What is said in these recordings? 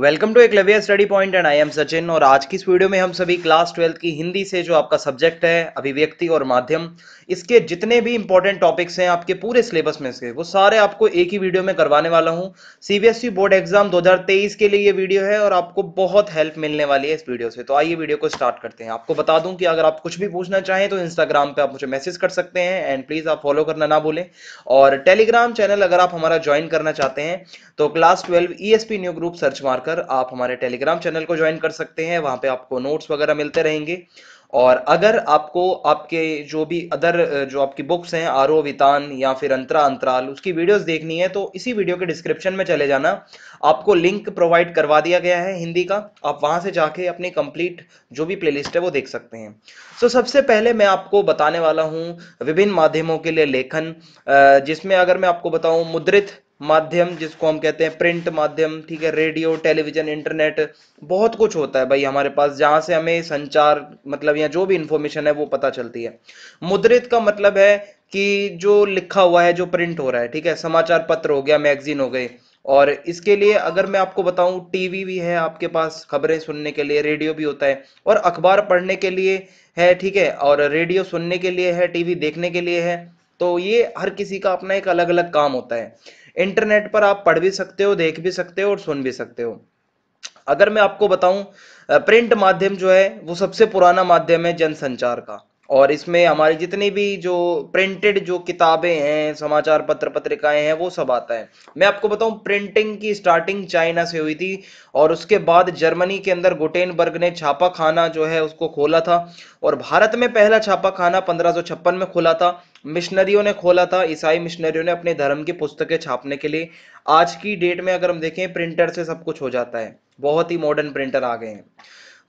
welcome to Eklavya study point and I'm Sachin और आज की इस वीडियो में हम सभी क्लास ट्वेल्थ की हिंदी से जो आपका सब्जेक्ट है अभिव्यक्ति और माध्यम इसके जितने भी इंपॉर्टेंट टॉपिक्स हैं आपके पूरे सिलेबस में से वो सारे आपको एक ही वीडियो में करवाने वाला हूँ सीबीएसई बोर्ड एग्जाम 2023 के लिए ये वीडियो है और आपको बहुत हेल्प मिलने वाली है इस वीडियो से तो आइए वीडियो को स्टार्ट करते हैं आपको बता दूं कि अगर आप कुछ भी पूछना चाहें तो इंस्टाग्राम पर आप मुझे मैसेज कर सकते हैं एंड प्लीज आप फॉलो करना ना भूलें और टेलीग्राम चैनल अगर आप हमारा ज्वाइन करना चाहते हैं तो क्लास ट्वेल्व ई न्यू ग्रुप सर्च मार्क जाकर आप हमारे टेलीग्राम चैनल को ज्वाइन कर सकते हैं वहां पे आपको नोट्स वगैरह मिलते रहेंगे और अगर आपको आपके जो भी अदर जो आपकी बुक्स हैं आरो वितान या फिर अंतरा अंतराल उसकी वीडियोस देखनी है तो इसी वीडियो के डिस्क्रिप्शन में चले जाना आपको लिंक प्रोवाइड करवा दिया गया है हिंदी का आप वहां से जाके अपनी कंप्लीट जो भी प्लेलिस्ट है वो देख सकते हैं सो सबसे पहले मैं आपको बताने वाला हूँ विभिन्न माध्यमों के लिए लेखन जिसमें अगर मैं आपको बताऊँ मुद्रित माध्यम जिसको हम कहते हैं प्रिंट माध्यम ठीक है रेडियो टेलीविजन इंटरनेट बहुत कुछ होता है भाई हमारे पास जहाँ से हमें संचार मतलब या जो भी इंफॉर्मेशन है वो पता चलती है मुद्रित का मतलब है कि जो लिखा हुआ है जो प्रिंट हो रहा है ठीक है समाचार पत्र हो गया मैगजीन हो गए और इसके लिए अगर मैं आपको बताऊं टीवी भी है आपके पास खबरें सुनने के लिए रेडियो भी होता है और अखबार पढ़ने के लिए है ठीक है और रेडियो सुनने के लिए है टीवी देखने के लिए है तो ये हर किसी का अपना एक अलग अलग काम होता है इंटरनेट पर आप पढ़ भी सकते हो देख भी सकते हो और सुन भी सकते हो अगर मैं आपको बताऊं प्रिंट माध्यम जो है वो सबसे पुराना माध्यम है जनसंचार का और इसमें हमारी जितनी भी जो प्रिंटेड जो किताबें हैं समाचार पत्र पत्रिकाएं हैं वो सब आता है मैं आपको बताऊं प्रिंटिंग की स्टार्टिंग चाइना से हुई थी और उसके बाद जर्मनी के अंदर गुटेनबर्ग ने छापा खाना जो है उसको खोला था और भारत में पहला छापा खाना पंद्रह में खोला था मिशनरियों ने खोला था ईसाई मिशनरियों ने अपने धर्म की पुस्तकें छापने के लिए आज की डेट में अगर हम देखें प्रिंटर से सब कुछ हो जाता है बहुत ही मॉडर्न प्रिंटर आ गए हैं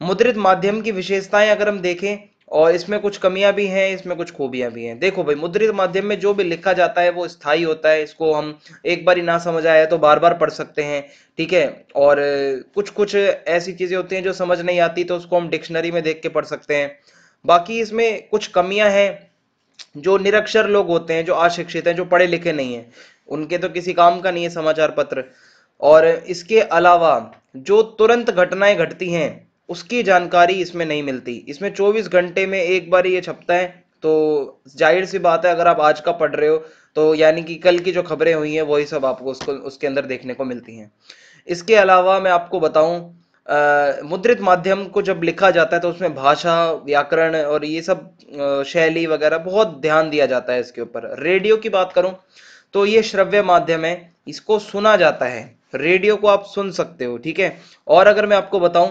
मुद्रित माध्यम की विशेषताएं अगर हम देखें और इसमें कुछ कमियां भी हैं इसमें कुछ खूबियां भी हैं देखो भाई मुद्रित माध्यम में जो भी लिखा जाता है वो स्थायी होता है इसको हम एक बार ही ना समझ आया तो बार बार पढ़ सकते हैं ठीक है और कुछ कुछ ऐसी चीज़ें होती हैं जो समझ नहीं आती तो उसको हम डिक्शनरी में देख के पढ़ सकते हैं बाकी इसमें कुछ कमियां हैं जो निरक्षर लोग होते हैं जो अशिक्षित हैं जो पढ़े लिखे नहीं हैं उनके तो किसी काम का नहीं है समाचार पत्र और इसके अलावा जो तुरंत घटनाएं घटती हैं उसकी जानकारी इसमें नहीं मिलती इसमें 24 घंटे में एक बार ये छपता है तो जाहिर सी बात है अगर आप आज का पढ़ रहे हो तो यानी कि कल की जो खबरें हुई हैं वही सब आपको उसको उसके अंदर देखने को मिलती हैं इसके अलावा मैं आपको बताऊं मुद्रित माध्यम को जब लिखा जाता है तो उसमें भाषा व्याकरण और ये सब शैली वगैरह बहुत ध्यान दिया जाता है इसके ऊपर रेडियो की बात करूं तो ये श्रव्य माध्यम है इसको सुना जाता है रेडियो को आप सुन सकते हो ठीक है और अगर मैं आपको बताऊं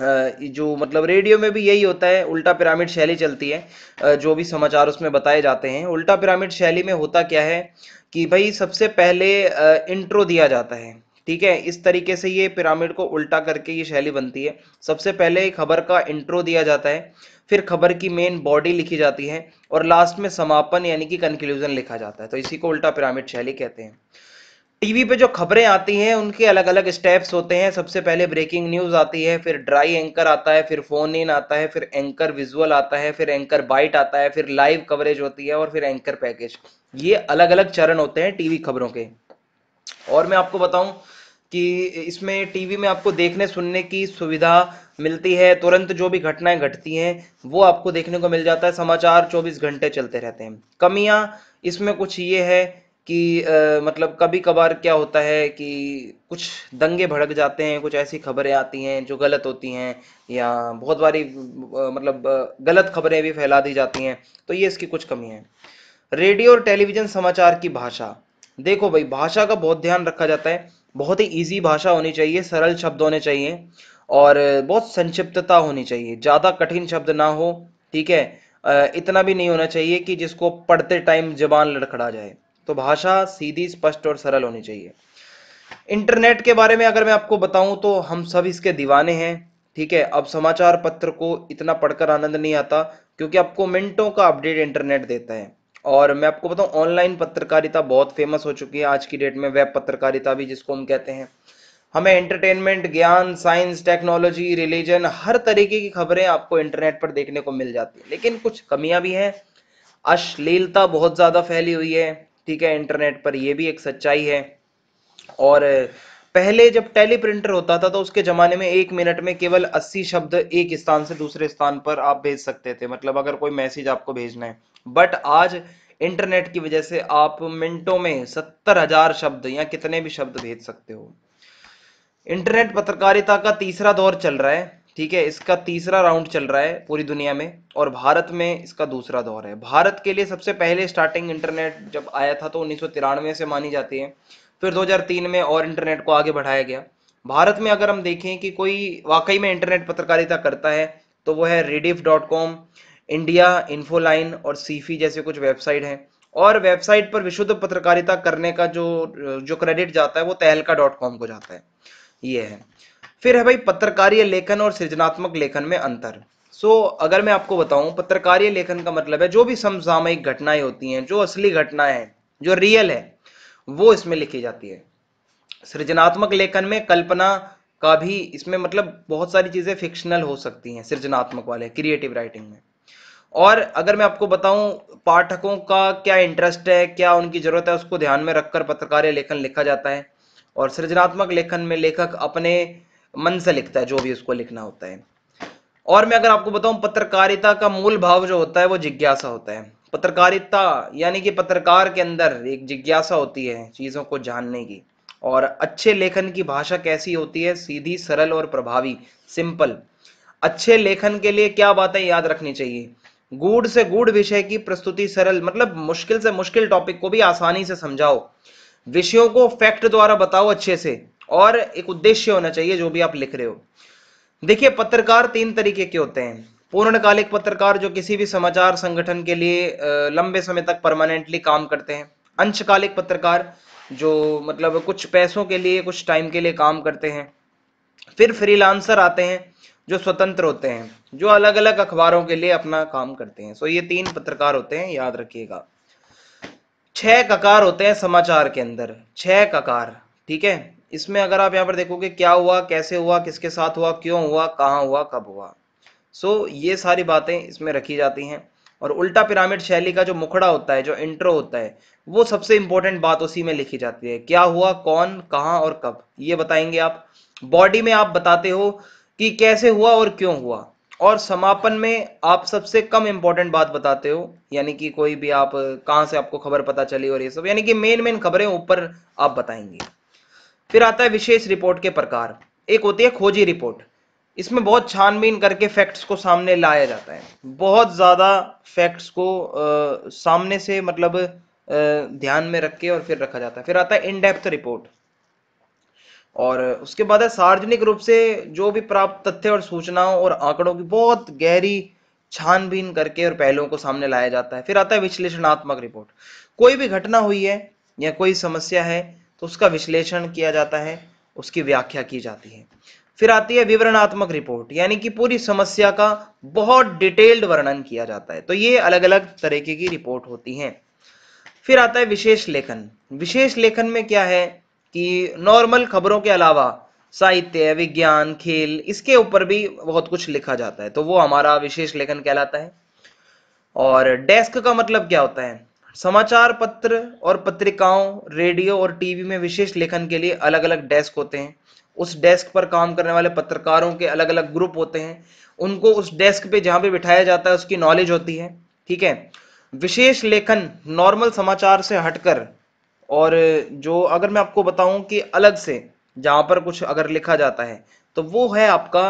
जो मतलब रेडियो में भी यही होता है उल्टा पिरामिड शैली चलती है जो भी समाचार उसमें बताए जाते हैं उल्टा पिरामिड शैली में होता क्या है कि भाई सबसे पहले इंट्रो दिया जाता है ठीक है इस तरीके से ये पिरामिड को उल्टा करके ये शैली बनती है सबसे पहले खबर का इंट्रो दिया जाता है फिर खबर की मेन बॉडी लिखी जाती है और लास्ट में समापन यानी कि कंक्लूजन लिखा जाता है तो इसी को उल्टा पिरामिड शैली कहते हैं टीवी पे जो खबरें आती हैं उनके अलग अलग स्टेप्स होते हैं सबसे पहले ब्रेकिंग न्यूज आती है फिर ड्राई एंकर आता है फिर फोन इन आता है फिर एंकर विजुअल आता है फिर एंकर बाइट आता है फिर लाइव कवरेज होती है और फिर एंकर पैकेज ये अलग अलग चरण होते हैं टीवी खबरों के और मैं आपको बताऊं कि इसमें टीवी में आपको देखने सुनने की सुविधा मिलती है तुरंत जो भी घटनाएं घटती हैं वो आपको देखने को मिल जाता है समाचार 24 घंटे चलते रहते हैं कमियां इसमें कुछ ये है कि आ, मतलब कभी कभार क्या होता है कि कुछ दंगे भड़क जाते हैं कुछ ऐसी खबरें आती हैं जो गलत होती हैं या बहुत बारी आ, मतलब गलत खबरें भी फैला दी जाती हैं तो ये इसकी कुछ कमी है रेडियो और टेलीविज़न समाचार की भाषा देखो भाई भाषा का बहुत ध्यान रखा जाता है बहुत ही ईजी भाषा होनी चाहिए सरल शब्द होने चाहिए और बहुत संक्षिप्तता होनी चाहिए ज़्यादा कठिन शब्द ना हो ठीक है इतना भी नहीं होना चाहिए कि जिसको पढ़ते टाइम जबान लड़खड़ा जाए तो भाषा सीधी स्पष्ट और सरल होनी चाहिए इंटरनेट के बारे में अगर मैं आपको बताऊं तो हम सब इसके दीवाने हैं ठीक है अब समाचार पत्र को इतना पढ़कर आनंद नहीं आता क्योंकि आपको मिनटों का अपडेट इंटरनेट देता है और मैं आपको बताऊं ऑनलाइन पत्रकारिता बहुत फेमस हो चुकी है आज की डेट में वेब पत्रकारिता भी जिसको हम कहते हैं हमें एंटरटेनमेंट ज्ञान साइंस टेक्नोलॉजी रिलीजन हर तरीके की खबरें आपको इंटरनेट पर देखने को मिल जाती है लेकिन कुछ कमियां भी हैं अश्लीलता बहुत ज़्यादा फैली हुई है ठीक है इंटरनेट पर यह भी एक सच्चाई है और पहले जब टेली प्रिंटर होता था तो उसके जमाने में एक मिनट में केवल 80 शब्द एक स्थान से दूसरे स्थान पर आप भेज सकते थे मतलब अगर कोई मैसेज आपको भेजना है बट आज इंटरनेट की वजह से आप मिनटों में सत्तर हजार शब्द या कितने भी शब्द भेज सकते हो इंटरनेट पत्रकारिता का तीसरा दौर चल रहा है ठीक है इसका तीसरा राउंड चल रहा है पूरी दुनिया में और भारत में इसका दूसरा दौर है भारत के लिए सबसे पहले स्टार्टिंग इंटरनेट जब आया था तो उन्नीस से मानी जाती है फिर 2003 में और इंटरनेट को आगे बढ़ाया गया भारत में अगर हम देखें कि कोई वाकई में इंटरनेट पत्रकारिता करता है तो वो है रेडिफ डॉट कॉम इंडिया इन्फोलाइन और सीफी जैसे कुछ वेबसाइट हैं और वेबसाइट पर विशुद्ध पत्रकारिता करने का जो जो क्रेडिट जाता है वो तहलका डॉट कॉम को जाता है ये है फिर है भाई पत्रकारीय लेखन और सृजनात्मक लेखन में अंतर सो so, अगर मैं आपको बताऊं पत्रकारीय लेखन का मतलब है जो भी समसामयिक घटनाएं होती हैं जो असली घटना हैं जो रियल है वो इसमें लिखी जाती है सृजनात्मक लेखन में कल्पना का भी इसमें मतलब बहुत सारी चीज़ें फिक्शनल हो सकती हैं सृजनात्मक वाले क्रिएटिव राइटिंग में और अगर मैं आपको बताऊं पाठकों का क्या इंटरेस्ट है क्या उनकी ज़रूरत है उसको ध्यान में रखकर पत्रकारीय लेखन लिखा जाता है और सृजनात्मक लेखन में लेखक अपने मन से लिखता है जो भी उसको लिखना होता है और मैं अगर आपको बताऊं पत्रकारिता का मूल भाव जो होता है वो जिज्ञासा होता है पत्रकारिता यानी कि पत्रकार के अंदर एक जिज्ञासा होती है चीज़ों को जानने की और अच्छे लेखन की भाषा कैसी होती है सीधी सरल और प्रभावी सिंपल अच्छे लेखन के लिए क्या बातें याद रखनी चाहिए गूढ़ से गूढ़ विषय की प्रस्तुति सरल मतलब मुश्किल से मुश्किल टॉपिक को भी आसानी से समझाओ विषयों को फैक्ट द्वारा बताओ अच्छे से और एक उद्देश्य होना चाहिए जो भी आप लिख रहे हो देखिए पत्रकार तीन तरीके के होते हैं पूर्णकालिक पत्रकार जो किसी भी समाचार संगठन के लिए लंबे समय तक परमानेंटली काम करते हैं अंशकालिक पत्रकार जो मतलब कुछ पैसों के लिए कुछ टाइम के लिए काम करते हैं फिर फ्रीलांसर आते हैं जो स्वतंत्र होते हैं जो अलग अलग अखबारों के लिए अपना काम करते हैं सो ये तीन पत्रकार होते हैं याद रखिएगा छह ककार होते हैं समाचार के अंदर छह ककार ठीक है इसमें अगर आप यहाँ पर देखोगे क्या हुआ कैसे हुआ किसके साथ हुआ क्यों हुआ कहाँ हुआ कब हुआ सो so, ये सारी बातें इसमें रखी जाती हैं और उल्टा पिरामिड शैली का जो मुखड़ा होता है जो इंट्रो होता है वो सबसे इंपॉर्टेंट बात उसी में लिखी जाती है क्या हुआ कौन कहाँ और कब ये बताएंगे आप बॉडी में आप बताते हो कि कैसे हुआ और क्यों हुआ और समापन में आप सबसे कम इंपॉर्टेंट बात बताते हो यानी कि कोई भी आप कहाँ से आपको खबर पता चली और ये सब यानी कि मेन मेन खबरें ऊपर आप बताएंगे फिर आता है विशेष रिपोर्ट के प्रकार एक होती है खोजी रिपोर्ट इसमें बहुत छानबीन करके फैक्ट्स को सामने लाया जाता है बहुत ज़्यादा फैक्ट्स को आ, सामने से मतलब आ, ध्यान में रख के और फिर रखा जाता है फिर आता है इन डेप्थ रिपोर्ट और उसके बाद है सार्वजनिक रूप से जो भी प्राप्त तथ्य और सूचनाओं और आंकड़ों की बहुत गहरी छानबीन करके और पहलुओं को सामने लाया जाता है फिर आता है विश्लेषणात्मक रिपोर्ट कोई भी घटना हुई है या कोई समस्या है उसका विश्लेषण किया जाता है उसकी व्याख्या की जाती है फिर आती है विवरणात्मक रिपोर्ट यानी कि पूरी समस्या का बहुत डिटेल्ड वर्णन किया जाता है तो ये अलग अलग तरीके की रिपोर्ट होती है फिर आता है विशेष लेखन विशेष लेखन में क्या है कि नॉर्मल खबरों के अलावा साहित्य विज्ञान खेल इसके ऊपर भी बहुत कुछ लिखा जाता है तो वो हमारा विशेष लेखन कहलाता है और डेस्क का मतलब क्या होता है समाचार पत्र और पत्रिकाओं रेडियो और टीवी में विशेष लेखन के लिए अलग अलग डेस्क होते हैं उस डेस्क पर काम करने वाले पत्रकारों के अलग अलग ग्रुप होते हैं उनको उस डेस्क पे जहाँ पे बिठाया जाता है उसकी नॉलेज होती है ठीक है विशेष लेखन नॉर्मल समाचार से हटकर और जो अगर मैं आपको बताऊं कि अलग से जहां पर कुछ अगर लिखा जाता है तो वो है आपका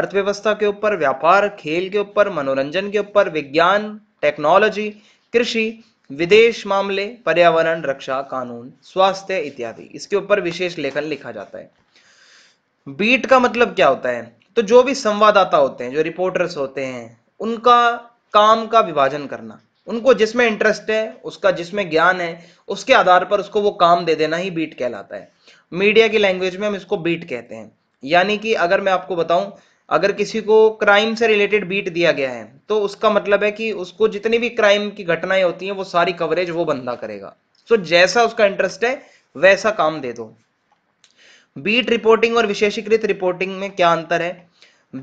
अर्थव्यवस्था के ऊपर व्यापार खेल के ऊपर मनोरंजन के ऊपर विज्ञान टेक्नोलॉजी कृषि विदेश मामले पर्यावरण रक्षा कानून स्वास्थ्य इत्यादि इसके ऊपर विशेष लेखन लिखा जाता है बीट का मतलब क्या होता है तो जो भी संवाददाता होते हैं जो रिपोर्टर्स होते हैं उनका काम का विभाजन करना उनको जिसमें इंटरेस्ट है उसका जिसमें ज्ञान है उसके आधार पर उसको वो काम दे देना ही बीट कहलाता है मीडिया की लैंग्वेज में हम इसको बीट कहते हैं यानी कि अगर मैं आपको बताऊं अगर किसी को क्राइम से रिलेटेड बीट दिया गया है तो उसका मतलब है कि उसको जितनी भी क्राइम की घटनाएं होती हैं वो सारी कवरेज वो बंदा करेगा सो so, जैसा उसका इंटरेस्ट है वैसा काम दे दो बीट रिपोर्टिंग और विशेषीकृत रिपोर्टिंग में क्या अंतर है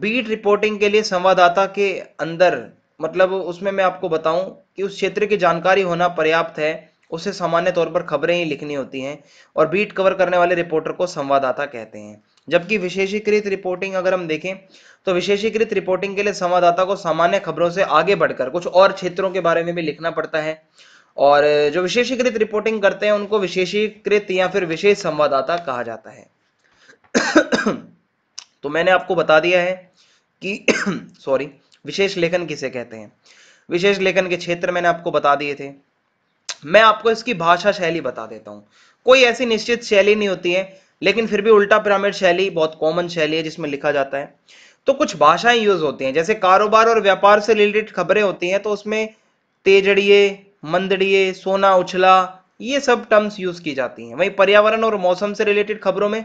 बीट रिपोर्टिंग के लिए संवाददाता के अंदर मतलब उसमें मैं आपको बताऊं कि उस क्षेत्र की जानकारी होना पर्याप्त है उसे सामान्य तौर पर खबरें ही लिखनी होती हैं और बीट कवर करने वाले रिपोर्टर को संवाददाता कहते हैं जबकि विशेषीकृत रिपोर्टिंग अगर हम देखें तो विशेषीकृत रिपोर्टिंग के लिए संवाददाता को सामान्य खबरों से आगे बढ़कर कुछ और क्षेत्रों के बारे में भी लिखना पड़ता है और जो विशेषीकृत रिपोर्टिंग करते हैं उनको विशेषीकृत या फिर विशेष संवाददाता कहा जाता है तो मैंने आपको बता दिया है कि सॉरी विशेष लेखन किसे कहते हैं विशेष लेखन के क्षेत्र मैंने आपको बता दिए थे मैं आपको इसकी भाषा शैली बता देता हूं कोई ऐसी निश्चित शैली नहीं होती है लेकिन फिर भी उल्टा पिरामिड शैली बहुत कॉमन शैली है जिसमें लिखा जाता है तो कुछ भाषाएं यूज होती हैं जैसे कारोबार और व्यापार से रिलेटेड खबरें होती हैं तो उसमें तेजड़िए मंदड़िए सोना उछला ये सब टर्म्स यूज की जाती हैं वहीं पर्यावरण और मौसम से रिलेटेड खबरों में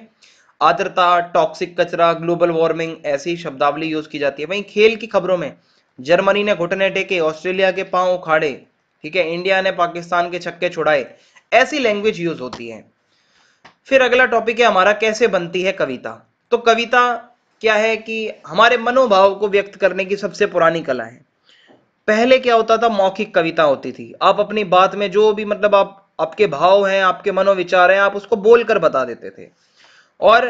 आर्द्रता टॉक्सिक कचरा ग्लोबल वार्मिंग ऐसी शब्दावली यूज की जाती है वहीं खेल की खबरों में जर्मनी ने घुटने टेके ऑस्ट्रेलिया के पांव उखाड़े ठीक है इंडिया ने पाकिस्तान के छक्के छुड़ाए ऐसी लैंग्वेज यूज होती है फिर अगला टॉपिक है हमारा कैसे बनती है कविता तो कविता क्या है कि हमारे मनोभाव को व्यक्त करने की सबसे पुरानी कला है पहले क्या होता था मौखिक कविता होती थी आप अपनी बात में जो भी मतलब आप आपके भाव हैं आपके मनोविचार हैं आप उसको बोलकर बता देते थे और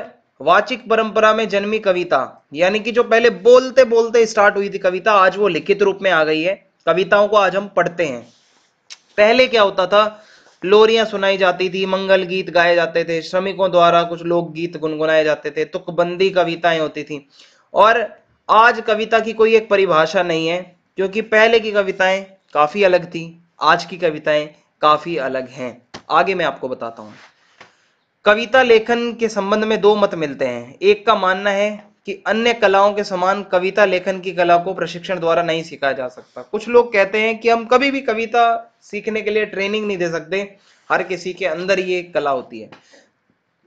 वाचिक परंपरा में जन्मी कविता यानी कि जो पहले बोलते बोलते स्टार्ट हुई थी कविता आज वो लिखित रूप में आ गई है कविताओं को आज हम पढ़ते हैं पहले क्या होता था लोरियां सुनाई जाती थी मंगल गीत गाए जाते थे श्रमिकों द्वारा कुछ लोग गीत गुनगुनाए जाते थे तुकबंदी कविताएं होती थी और आज कविता की कोई एक परिभाषा नहीं है क्योंकि पहले की कविताएं काफ़ी अलग थी आज की कविताएं काफ़ी अलग हैं आगे मैं आपको बताता हूं कविता लेखन के संबंध में दो मत मिलते हैं एक का मानना है कि अन्य कलाओं के समान कविता लेखन की कला को प्रशिक्षण द्वारा नहीं सीखा जा सकता कुछ लोग कहते हैं कि हम कभी भी कविता सीखने के लिए ट्रेनिंग नहीं दे सकते हर किसी के अंदर ये कला होती है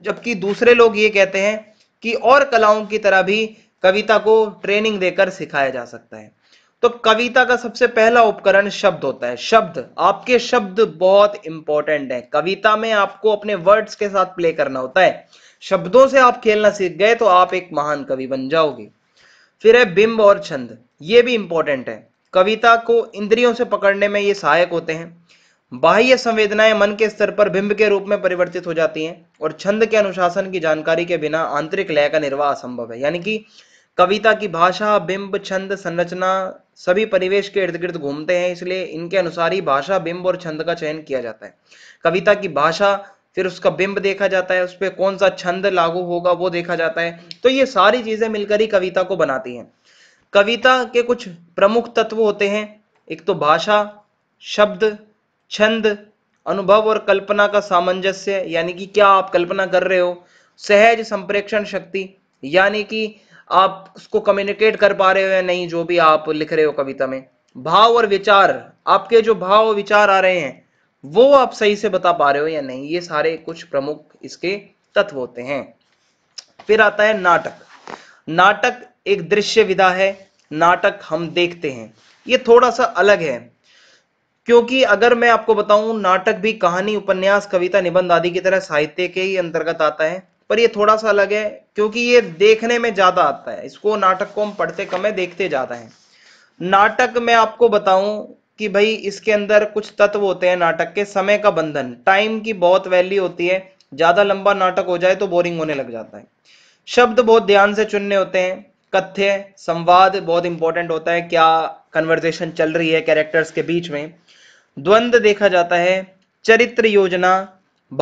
जबकि दूसरे लोग ये कहते हैं कि और कलाओं की तरह भी कविता को ट्रेनिंग देकर सिखाया जा सकता है तो कविता का सबसे पहला उपकरण शब्द होता है शब्द आपके शब्द बहुत इंपॉर्टेंट है कविता में आपको अपने वर्ड्स के साथ प्ले करना होता है शब्दों से आप खेलना सीख गए तो आप एक महान कवि बन जाओगे फिर है बिंब और छंद ये भी इंपॉर्टेंट है कविता को इंद्रियों से पकड़ने में ये सहायक होते हैं बाह्य संवेदनाएं मन के स्तर पर बिंब के रूप में परिवर्तित हो जाती हैं और छंद के अनुशासन की जानकारी के बिना आंतरिक लय का निर्वाह असंभव है यानी कि कविता की भाषा बिंब छंद संरचना सभी परिवेश के इर्द गिर्द घूमते हैं इसलिए इनके अनुसार ही भाषा बिंब और छंद का चयन किया जाता है कविता की भाषा फिर उसका बिंब देखा जाता है उस पर कौन सा छंद लागू होगा वो देखा जाता है तो ये सारी चीजें मिलकर ही कविता को बनाती हैं कविता के कुछ प्रमुख तत्व होते हैं एक तो भाषा शब्द छंद अनुभव और कल्पना का सामंजस्य यानी कि क्या आप कल्पना कर रहे हो सहज संप्रेक्षण शक्ति यानी कि आप उसको कम्युनिकेट कर पा रहे हो या नहीं जो भी आप लिख रहे हो कविता में भाव और विचार आपके जो भाव विचार आ रहे हैं वो आप सही से बता पा रहे हो या नहीं ये सारे कुछ प्रमुख इसके तत्व होते हैं फिर आता है नाटक नाटक एक दृश्य विधा है नाटक हम देखते हैं ये थोड़ा सा अलग है क्योंकि अगर मैं आपको बताऊं नाटक भी कहानी उपन्यास कविता निबंध आदि की तरह साहित्य के ही अंतर्गत आता है पर ये थोड़ा सा अलग है क्योंकि ये देखने में ज्यादा आता है इसको नाटक को हम पढ़ते कम है देखते ज्यादा है नाटक में आपको बताऊं कि भाई इसके अंदर कुछ तत्व होते हैं नाटक के समय का बंधन टाइम की बहुत वैल्यू होती है ज्यादा लंबा नाटक हो जाए तो बोरिंग होने लग जाता है शब्द बहुत ध्यान से चुनने होते हैं कथ्य संवाद बहुत इंपॉर्टेंट होता है क्या कन्वर्सेशन चल रही है कैरेक्टर्स के बीच में द्वंद्व देखा जाता है चरित्र योजना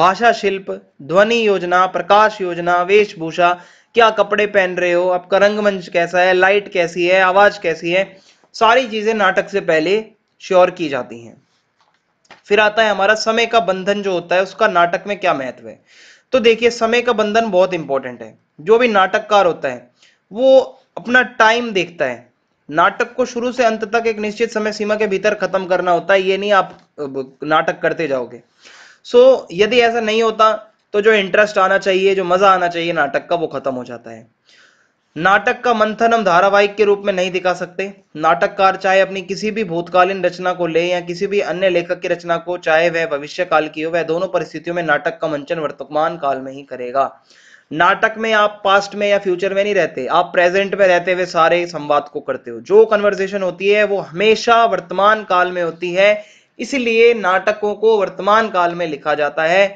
भाषा शिल्प ध्वनि योजना प्रकाश योजना वेशभूषा क्या कपड़े पहन रहे हो आपका रंगमंच कैसा है लाइट कैसी है आवाज कैसी है सारी चीजें नाटक से पहले श्योर की जाती हैं फिर आता है हमारा समय का बंधन जो होता है उसका नाटक में क्या महत्व है तो देखिए समय का बंधन बहुत इंपॉर्टेंट है जो भी नाटककार होता है वो अपना टाइम देखता है नाटक को शुरू से अंत तक एक निश्चित समय सीमा के भीतर खत्म करना होता है ये नहीं आप नाटक करते जाओगे सो so, यदि ऐसा नहीं होता तो जो इंटरेस्ट आना चाहिए जो मजा आना चाहिए नाटक का वो खत्म हो जाता है नाटक का मंथन हम धारावाहिक के रूप में नहीं दिखा सकते नाटककार चाहे अपनी किसी भी भूतकालीन रचना को ले या किसी भी अन्य लेखक की रचना को चाहे वह भविष्य काल की हो वह दोनों परिस्थितियों में नाटक का मंचन वर्तमान काल में ही करेगा नाटक में आप पास्ट में या फ्यूचर में नहीं रहते आप प्रेजेंट में रहते हुए सारे संवाद को करते हो जो कन्वर्जेशन होती है वो हमेशा वर्तमान काल में होती है इसलिए नाटकों को वर्तमान काल में लिखा जाता है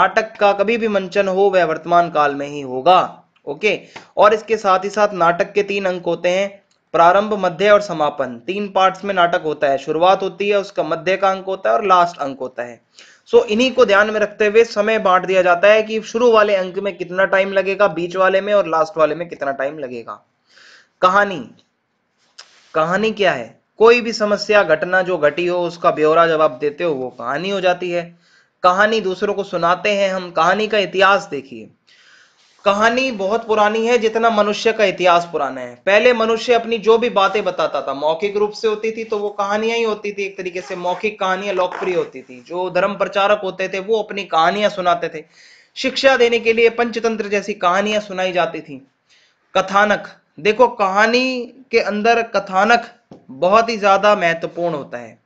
नाटक का कभी भी मंचन हो वह वर्तमान काल में ही होगा ओके और इसके साथ ही साथ नाटक के तीन अंक होते हैं प्रारंभ मध्य और समापन तीन पार्ट्स में नाटक होता है शुरुआत होती है उसका मध्य का अंक होता है और लास्ट अंक होता है सो so, इन्हीं को ध्यान में रखते हुए समय बांट दिया जाता है कि शुरू वाले अंक में कितना टाइम लगेगा बीच वाले में और लास्ट वाले में कितना टाइम लगेगा कहानी कहानी क्या है कोई भी समस्या घटना जो घटी हो उसका ब्यौरा जब आप देते हो वो कहानी हो जाती है कहानी दूसरों को सुनाते हैं हम कहानी का इतिहास देखिए कहानी बहुत पुरानी है जितना मनुष्य का इतिहास पुराना है पहले मनुष्य अपनी जो भी बातें बताता था मौखिक रूप से होती थी तो वो कहानियां ही होती थी एक तरीके से मौखिक कहानियां लोकप्रिय होती थी जो धर्म प्रचारक होते थे वो अपनी कहानियां सुनाते थे शिक्षा देने के लिए पंचतंत्र जैसी कहानियां सुनाई जाती थी कथानक देखो कहानी के अंदर कथानक बहुत ही ज्यादा महत्वपूर्ण होता है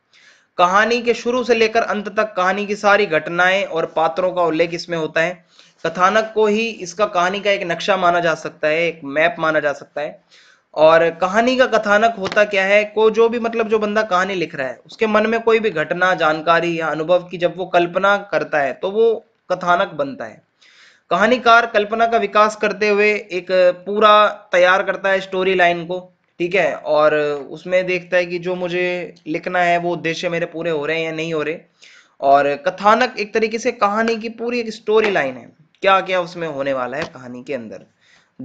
कहानी के शुरू से लेकर अंत तक कहानी की सारी घटनाएं और पात्रों का उल्लेख इसमें होता है कथानक को ही इसका कहानी का एक नक्शा माना जा सकता है एक मैप माना जा सकता है और कहानी का कथानक होता क्या है को जो भी मतलब जो बंदा कहानी लिख रहा है उसके मन में कोई भी घटना जानकारी या अनुभव की जब वो कल्पना करता है तो वो कथानक बनता है कहानीकार कल्पना का विकास करते हुए एक पूरा तैयार करता है स्टोरी लाइन को ठीक है और उसमें देखता है कि जो मुझे लिखना है वो उद्देश्य मेरे पूरे हो रहे हैं या नहीं हो रहे और कथानक एक तरीके से कहानी की पूरी एक स्टोरी लाइन है क्या क्या उसमें होने वाला है कहानी के अंदर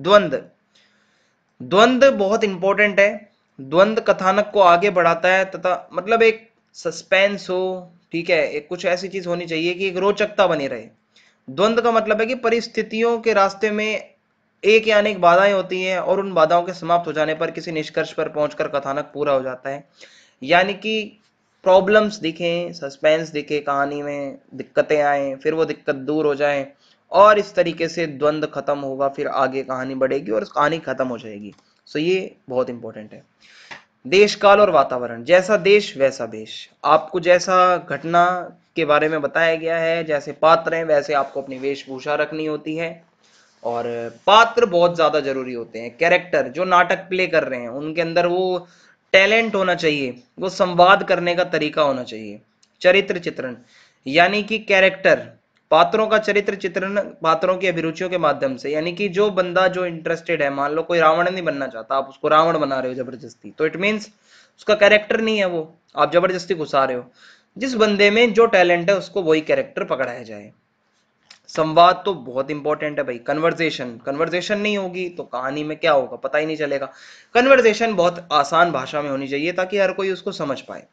द्वंद द्वंद बहुत इंपॉर्टेंट है द्वंद कथानक को आगे बढ़ाता है तथा मतलब एक सस्पेंस हो ठीक है एक कुछ ऐसी चीज होनी चाहिए कि एक रोचकता बनी रहे द्वंद का मतलब है कि परिस्थितियों के रास्ते में एक या अनेक बाधाएं होती हैं और उन बाधाओं के समाप्त हो जाने पर किसी निष्कर्ष पर पहुंचकर कथानक पूरा हो जाता है यानी कि प्रॉब्लम्स दिखें सस्पेंस दिखे कहानी में दिक्कतें आए फिर वो दिक्कत दूर हो जाए और इस तरीके से द्वंद खत्म होगा फिर आगे कहानी बढ़ेगी और कहानी खत्म हो जाएगी सो ये बहुत इंपॉर्टेंट है देश काल और वातावरण जैसा देश वैसा देश आपको जैसा घटना के बारे में बताया गया है जैसे पात्र हैं वैसे आपको अपनी वेशभूषा रखनी होती है और पात्र बहुत ज़्यादा जरूरी होते हैं कैरेक्टर जो नाटक प्ले कर रहे हैं उनके अंदर वो टैलेंट होना चाहिए वो संवाद करने का तरीका होना चाहिए चरित्र चित्रण यानी कि कैरेक्टर पात्रों का चरित्र चित्रण पात्रों की अभिरुचियों के माध्यम से यानी कि जो बंदा जो इंटरेस्टेड है मान लो कोई रावण नहीं बनना चाहता आप उसको रावण बना रहे हो जबरदस्ती तो इट मीन्स उसका कैरेक्टर नहीं है वो आप जबरदस्ती घुसा रहे हो जिस बंदे में जो टैलेंट है उसको वही कैरेक्टर पकड़ाया जाए संवाद तो बहुत इंपॉर्टेंट है भाई कन्वर्जेशन कन्वर्जेशन नहीं होगी तो कहानी में क्या होगा पता ही नहीं चलेगा कन्वर्जेशन बहुत आसान भाषा में होनी चाहिए ताकि हर कोई उसको समझ पाए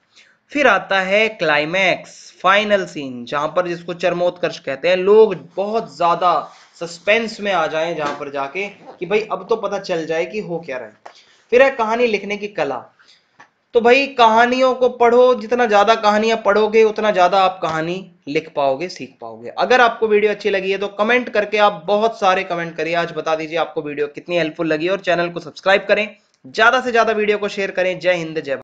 फिर आता है क्लाइमैक्स फाइनल सीन जहां पर जिसको चरमोत्कर्ष कहते हैं लोग बहुत ज्यादा सस्पेंस में आ जाएं जहां पर जाके कि भाई अब तो पता चल जाए कि हो क्या रहे फिर है कहानी लिखने की कला तो भाई कहानियों को पढ़ो जितना ज्यादा कहानियां पढ़ोगे उतना ज्यादा आप कहानी लिख पाओगे सीख पाओगे अगर आपको वीडियो अच्छी लगी है तो कमेंट करके आप बहुत सारे कमेंट करिए आज बता दीजिए आपको वीडियो कितनी हेल्पफुल लगी और चैनल को सब्सक्राइब करें ज्यादा से ज्यादा वीडियो को शेयर करें जय हिंद जय